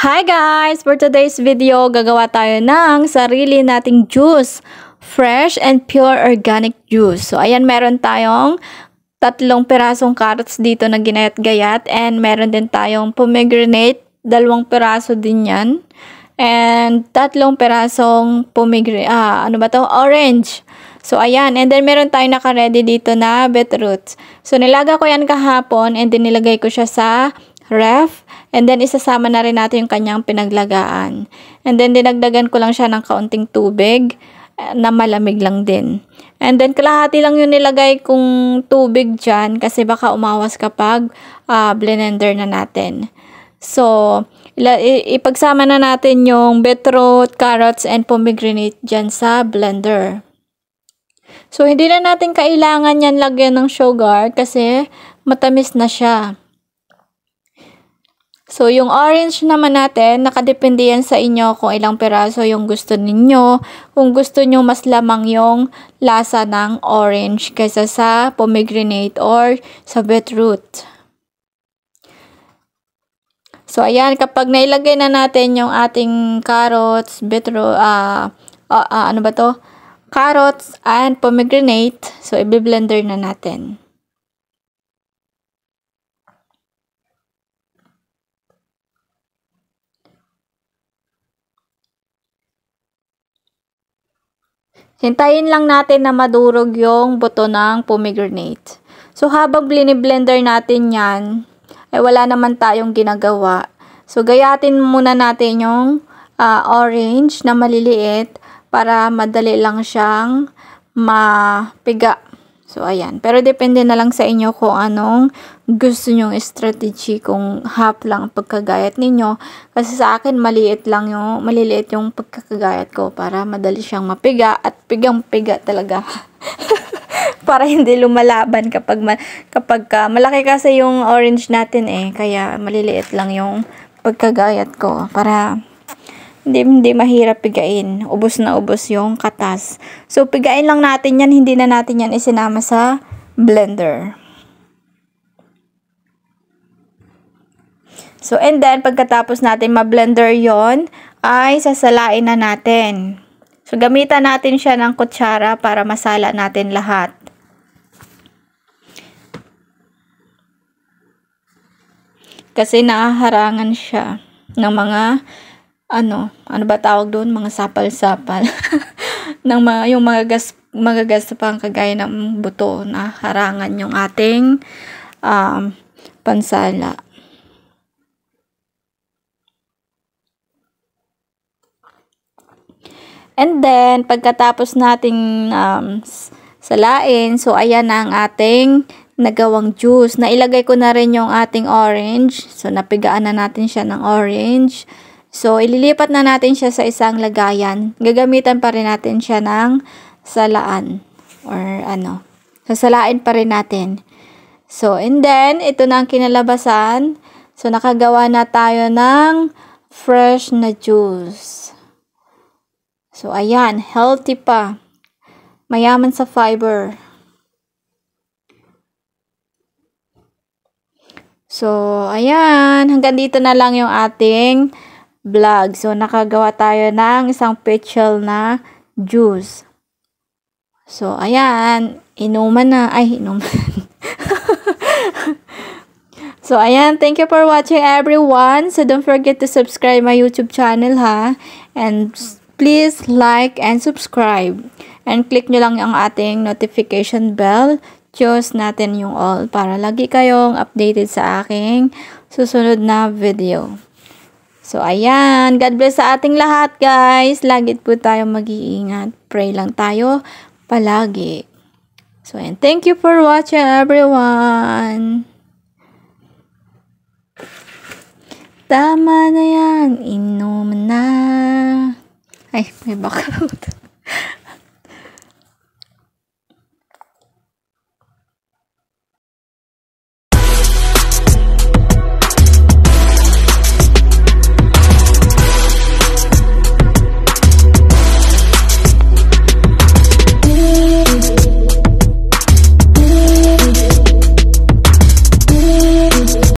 Hi guys! For today's video, gagawa tayo ng sarili nating juice. Fresh and pure organic juice. So, ayan, meron tayong tatlong pirasong carrots dito na ginayat-gayat. And meron din tayong pomegranate, dalawang piraso din yan. And tatlong pirasong pomegranate, ah, ano ba to? Orange. So, ayan. And then, meron tayong nakaredy dito na beetroot So, nilaga ko yan kahapon and then nilagay ko siya sa ref. And then, isasama na rin natin yung kanyang pinaglagaan. And then, dinagdagan ko lang siya ng kaunting tubig na malamig lang din. And then, kalahati lang yung nilagay kung tubig dyan kasi baka umawas kapag uh, blender na natin. So, ipagsama na natin yung beetroot, carrots, and pomegranate dyan sa blender. So, hindi na natin kailangan yan lagyan ng sugar kasi matamis na siya. So, yung orange naman natin, nakadepende yan sa inyo kung ilang peraso yung gusto ninyo. Kung gusto nyo mas lamang yung lasa ng orange kaysa sa pomegranate or sa beetroot. So, ayan, kapag nailagay na natin yung ating carrots, beetroot, uh, ah, uh, ah, uh, ah, ano ba to? Carrots and pomegranate. So, i-blender na natin. Hintayin lang natin na madurog yung buto ng pomegranate. So, habang blender natin yan, ay eh, wala naman tayong ginagawa. So, gayatin muna natin yung uh, orange na maliliit para madali lang siyang mapiga. So, ayan. Pero depende na lang sa inyo kung anong gusto nyong strategy, kung half lang pagkagayat ninyo. Kasi sa akin, maliit lang yung, maliliit yung pagkagayat ko para madali siyang mapiga at pigang-piga talaga. para hindi lumalaban kapag, ma, kapag uh, malaki kasi yung orange natin eh. Kaya maliliit lang yung pagkagayat ko para hindi, hindi mahirap pigain. Ubus na ubus yung katas. So, pigain lang natin yan. Hindi na natin yan isinama sa blender. So, and then, pagkatapos natin ma-blender yon ay sasalain na natin. So, gamitan natin siya ng kutsara para masala natin lahat. Kasi naharangan siya ng mga ano, ano ba tawag doon? Mga sapal-sapal. ng mga, yung mga magagas, magagaspang kagaya ng buto na harangan yung ating um, pansala. And then, pagkatapos nating um, salain, so ayan na ang ating nagawang juice. Nailagay ko na rin yung ating orange. So, napigaan na natin siya ng orange. Orange. So, ililipat na natin siya sa isang lagayan. Gagamitan pa rin natin siya ng salaan or ano. Sasalain pa rin natin. So, and then, ito na ang kinalabasan. So, nakagawa na tayo ng fresh na juice. So, ayan. Healthy pa. Mayaman sa fiber. So, ayan. Hanggang dito na lang yung ating vlog. So, nakagawa tayo ng isang pitchel na juice. So, ayan. Inuman na. Ay, inuman. so, ayan. Thank you for watching, everyone. So, don't forget to subscribe my YouTube channel, ha? And please like and subscribe. And click nyo lang ang ating notification bell choose natin yung all para lagi kayong updated sa aking susunod na video. So, ayan. God bless sa ating lahat, guys. Lagi po tayo mag-iingat. Pray lang tayo palagi. So, ayan. thank you for watching, everyone. Tama na yan. Inom na. Ay, may baka